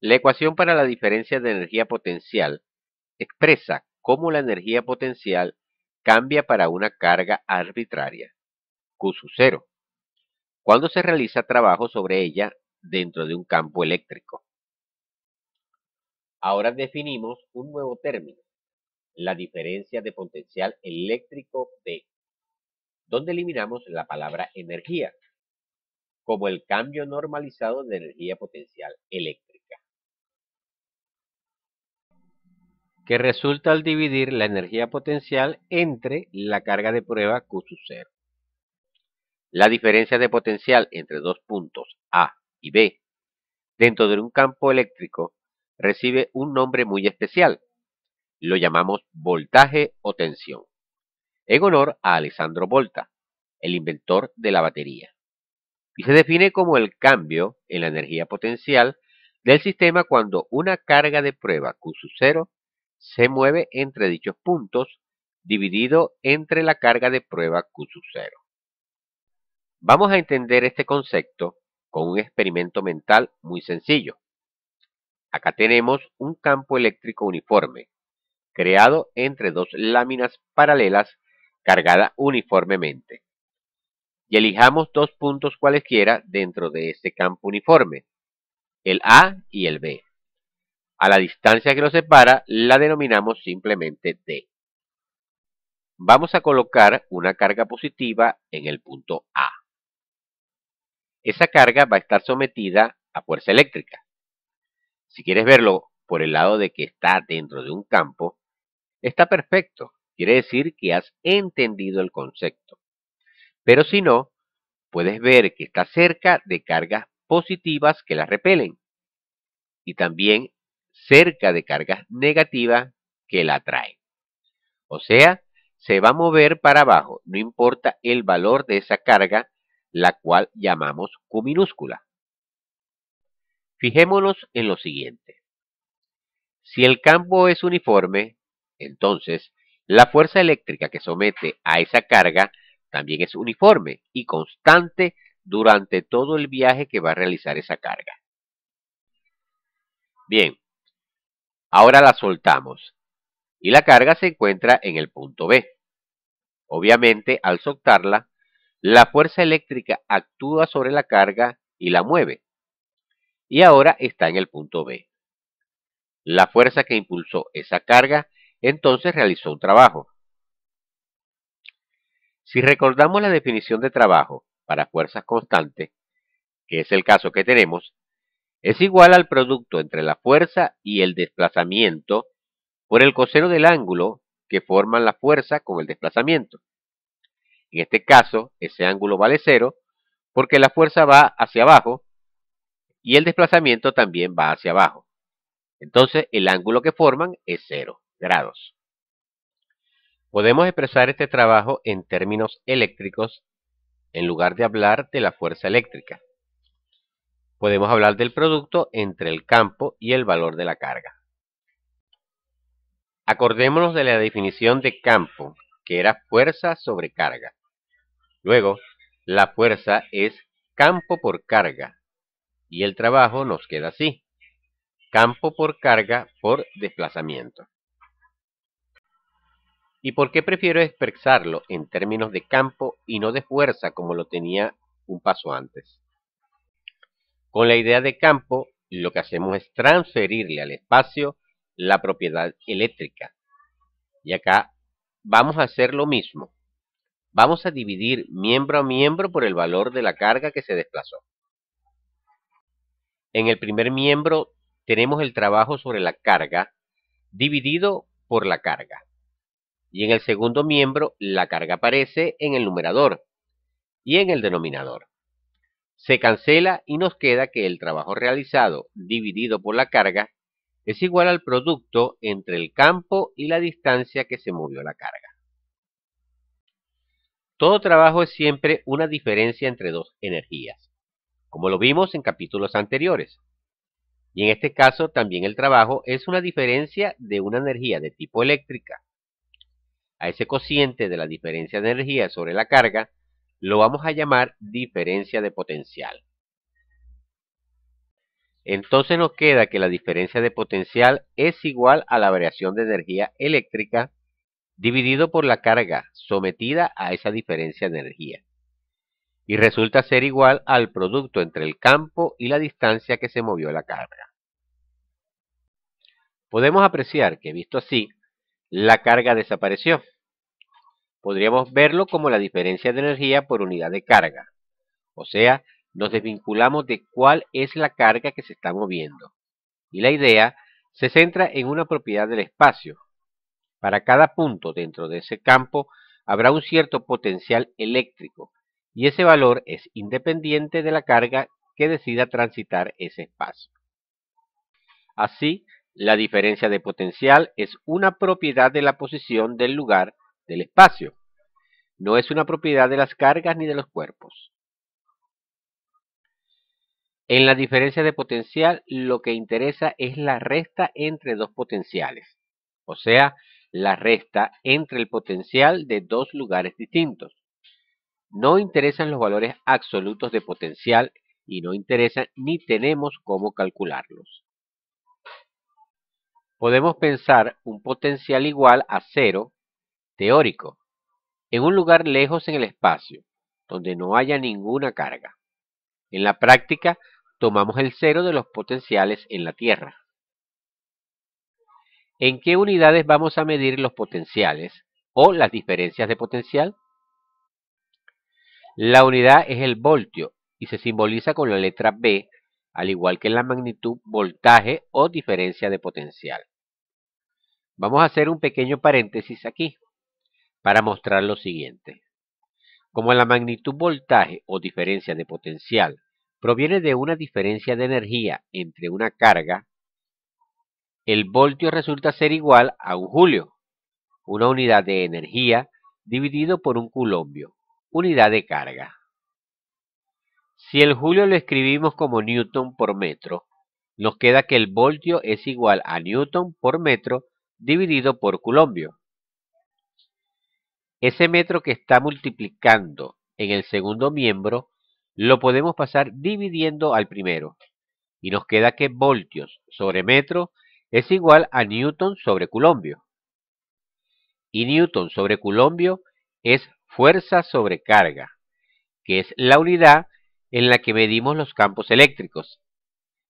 La ecuación para la diferencia de energía potencial expresa cómo la energía potencial cambia para una carga arbitraria, Q 0, cuando se realiza trabajo sobre ella dentro de un campo eléctrico. Ahora definimos un nuevo término, la diferencia de potencial eléctrico P, donde eliminamos la palabra energía, como el cambio normalizado de energía potencial eléctrica. que resulta al dividir la energía potencial entre la carga de prueba Q 0. La diferencia de potencial entre dos puntos A y B dentro de un campo eléctrico recibe un nombre muy especial. Lo llamamos voltaje o tensión, en honor a Alessandro Volta, el inventor de la batería, y se define como el cambio en la energía potencial del sistema cuando una carga de prueba Q 0 se mueve entre dichos puntos dividido entre la carga de prueba Q 0. Vamos a entender este concepto con un experimento mental muy sencillo. Acá tenemos un campo eléctrico uniforme, creado entre dos láminas paralelas cargadas uniformemente. Y elijamos dos puntos cualesquiera dentro de este campo uniforme, el A y el B a la distancia que lo separa la denominamos simplemente D. Vamos a colocar una carga positiva en el punto A. Esa carga va a estar sometida a fuerza eléctrica. Si quieres verlo por el lado de que está dentro de un campo, está perfecto. Quiere decir que has entendido el concepto. Pero si no, puedes ver que está cerca de cargas positivas que las repelen. Y también cerca de carga negativa que la atraen. O sea, se va a mover para abajo, no importa el valor de esa carga, la cual llamamos Q minúscula. Fijémonos en lo siguiente. Si el campo es uniforme, entonces la fuerza eléctrica que somete a esa carga también es uniforme y constante durante todo el viaje que va a realizar esa carga. Bien, Ahora la soltamos y la carga se encuentra en el punto B. Obviamente, al soltarla, la fuerza eléctrica actúa sobre la carga y la mueve. Y ahora está en el punto B. La fuerza que impulsó esa carga entonces realizó un trabajo. Si recordamos la definición de trabajo para fuerzas constantes, que es el caso que tenemos, es igual al producto entre la fuerza y el desplazamiento por el coseno del ángulo que forman la fuerza con el desplazamiento. En este caso, ese ángulo vale cero porque la fuerza va hacia abajo y el desplazamiento también va hacia abajo. Entonces, el ángulo que forman es cero grados. Podemos expresar este trabajo en términos eléctricos en lugar de hablar de la fuerza eléctrica. Podemos hablar del producto entre el campo y el valor de la carga. Acordémonos de la definición de campo, que era fuerza sobre carga. Luego, la fuerza es campo por carga, y el trabajo nos queda así, campo por carga por desplazamiento. ¿Y por qué prefiero expresarlo en términos de campo y no de fuerza como lo tenía un paso antes? Con la idea de campo, lo que hacemos es transferirle al espacio la propiedad eléctrica. Y acá vamos a hacer lo mismo. Vamos a dividir miembro a miembro por el valor de la carga que se desplazó. En el primer miembro tenemos el trabajo sobre la carga dividido por la carga. Y en el segundo miembro la carga aparece en el numerador y en el denominador se cancela y nos queda que el trabajo realizado dividido por la carga es igual al producto entre el campo y la distancia que se movió la carga. Todo trabajo es siempre una diferencia entre dos energías, como lo vimos en capítulos anteriores. Y en este caso también el trabajo es una diferencia de una energía de tipo eléctrica. A ese cociente de la diferencia de energía sobre la carga lo vamos a llamar diferencia de potencial. Entonces nos queda que la diferencia de potencial es igual a la variación de energía eléctrica dividido por la carga sometida a esa diferencia de energía. Y resulta ser igual al producto entre el campo y la distancia que se movió la carga. Podemos apreciar que visto así, la carga desapareció. Podríamos verlo como la diferencia de energía por unidad de carga. O sea, nos desvinculamos de cuál es la carga que se está moviendo. Y la idea se centra en una propiedad del espacio. Para cada punto dentro de ese campo habrá un cierto potencial eléctrico y ese valor es independiente de la carga que decida transitar ese espacio. Así, la diferencia de potencial es una propiedad de la posición del lugar del espacio. No es una propiedad de las cargas ni de los cuerpos. En la diferencia de potencial, lo que interesa es la resta entre dos potenciales, o sea, la resta entre el potencial de dos lugares distintos. No interesan los valores absolutos de potencial y no interesan ni tenemos cómo calcularlos. Podemos pensar un potencial igual a cero teórico, en un lugar lejos en el espacio, donde no haya ninguna carga. En la práctica, tomamos el cero de los potenciales en la Tierra. ¿En qué unidades vamos a medir los potenciales o las diferencias de potencial? La unidad es el voltio y se simboliza con la letra B, al igual que la magnitud, voltaje o diferencia de potencial. Vamos a hacer un pequeño paréntesis aquí para mostrar lo siguiente. Como la magnitud voltaje o diferencia de potencial proviene de una diferencia de energía entre una carga, el voltio resulta ser igual a un julio, una unidad de energía dividido por un coulombio, unidad de carga. Si el julio lo escribimos como newton por metro, nos queda que el voltio es igual a newton por metro dividido por coulombio. Ese metro que está multiplicando en el segundo miembro lo podemos pasar dividiendo al primero. Y nos queda que voltios sobre metro es igual a newton sobre coulombio Y newton sobre coulombio es fuerza sobre carga, que es la unidad en la que medimos los campos eléctricos.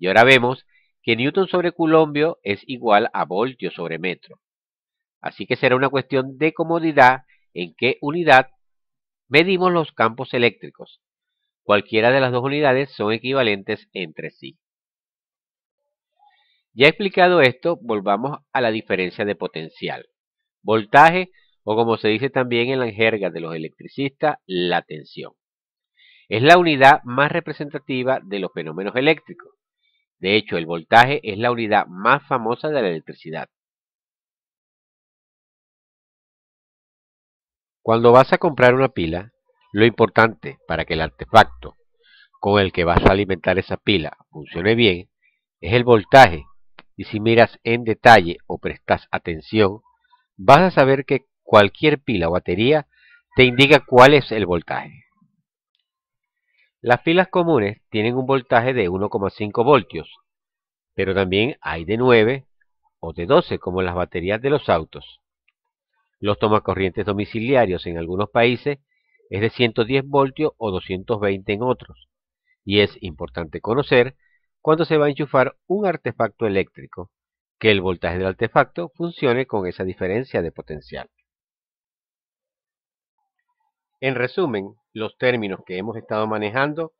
Y ahora vemos que newton sobre coulombio es igual a voltios sobre metro. Así que será una cuestión de comodidad en qué unidad medimos los campos eléctricos. Cualquiera de las dos unidades son equivalentes entre sí. Ya explicado esto, volvamos a la diferencia de potencial. Voltaje, o como se dice también en la jerga de los electricistas, la tensión. Es la unidad más representativa de los fenómenos eléctricos. De hecho, el voltaje es la unidad más famosa de la electricidad. Cuando vas a comprar una pila, lo importante para que el artefacto con el que vas a alimentar esa pila funcione bien es el voltaje y si miras en detalle o prestas atención, vas a saber que cualquier pila o batería te indica cuál es el voltaje. Las pilas comunes tienen un voltaje de 1,5 voltios, pero también hay de 9 o de 12 como las baterías de los autos. Los tomacorrientes domiciliarios en algunos países es de 110 voltios o 220 en otros. Y es importante conocer cuándo se va a enchufar un artefacto eléctrico, que el voltaje del artefacto funcione con esa diferencia de potencial. En resumen, los términos que hemos estado manejando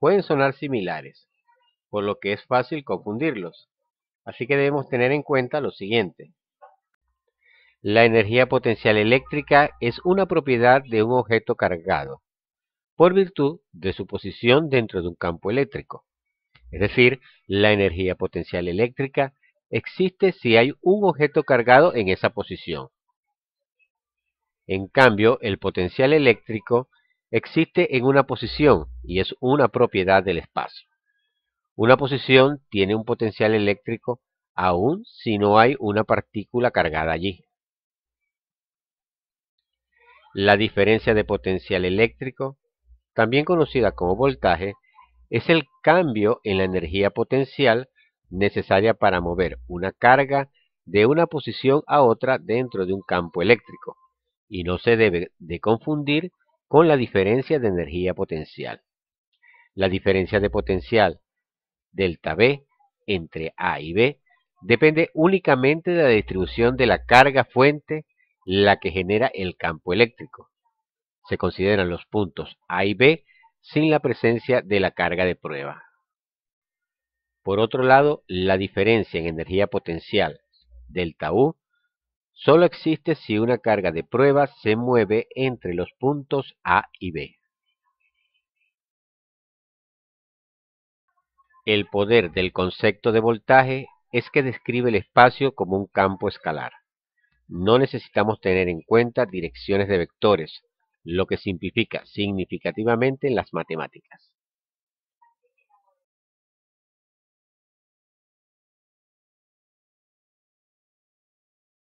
pueden sonar similares, por lo que es fácil confundirlos. Así que debemos tener en cuenta lo siguiente. La energía potencial eléctrica es una propiedad de un objeto cargado, por virtud de su posición dentro de un campo eléctrico. Es decir, la energía potencial eléctrica existe si hay un objeto cargado en esa posición. En cambio, el potencial eléctrico existe en una posición y es una propiedad del espacio. Una posición tiene un potencial eléctrico aún si no hay una partícula cargada allí. La diferencia de potencial eléctrico, también conocida como voltaje, es el cambio en la energía potencial necesaria para mover una carga de una posición a otra dentro de un campo eléctrico y no se debe de confundir con la diferencia de energía potencial. La diferencia de potencial delta B entre A y B depende únicamente de la distribución de la carga fuente la que genera el campo eléctrico. Se consideran los puntos A y B sin la presencia de la carga de prueba. Por otro lado, la diferencia en energía potencial delta U solo existe si una carga de prueba se mueve entre los puntos A y B. El poder del concepto de voltaje es que describe el espacio como un campo escalar no necesitamos tener en cuenta direcciones de vectores, lo que simplifica significativamente las matemáticas.